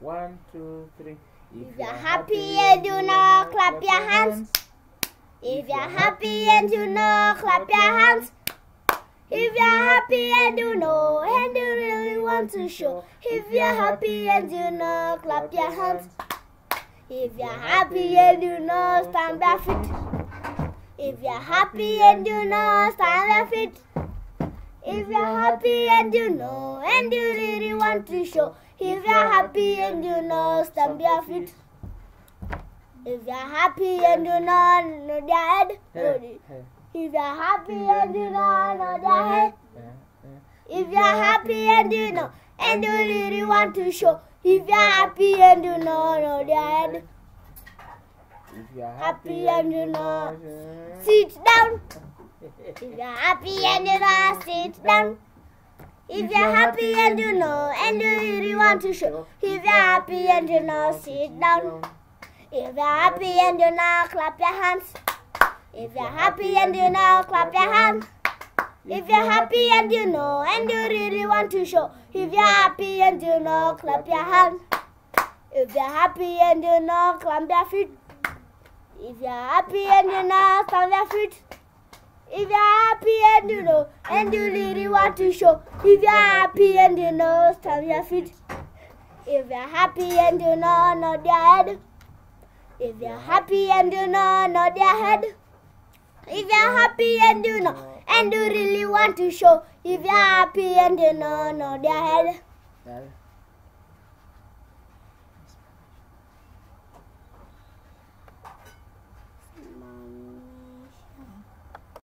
One, two, three. If, if you're happy and you know, clap your hands. If you're happy and you know, clap your hands. If you're happy and you know, and you really want to show. If you're happy and you know, clap your hands. If you're happy and you know, stand feet. If you're happy and you know, stand barefoot. If you're happy and you know, and you really want to show. If you're happy and you know, stamp your feet. If you're happy and you know, no dead. If you're happy and you know, no dead. If you're happy and you know, and you really want to show. If you're happy and you know, no dead. If you're happy and you know, sit down. If you're happy and you know, sit down. If you're happy and you know, and you really want to show. If you're happy and you know, sit down. If you're happy and you know, clap your hands. If you're happy and you know, clap your hands. If you're happy and you know, and you really want to show. If you're happy and you know, clap your hands. If you're happy and you know, climb your feet. If you're happy and you know, stamp your feet. If you're happy and you know, and you really want to show. If you're happy and you know, stamp your feet. If you're happy and you know, nod your head. If you're happy and you know, nod your head. If you're happy and you know, and you really want to show. If you're happy and you know, nod your head.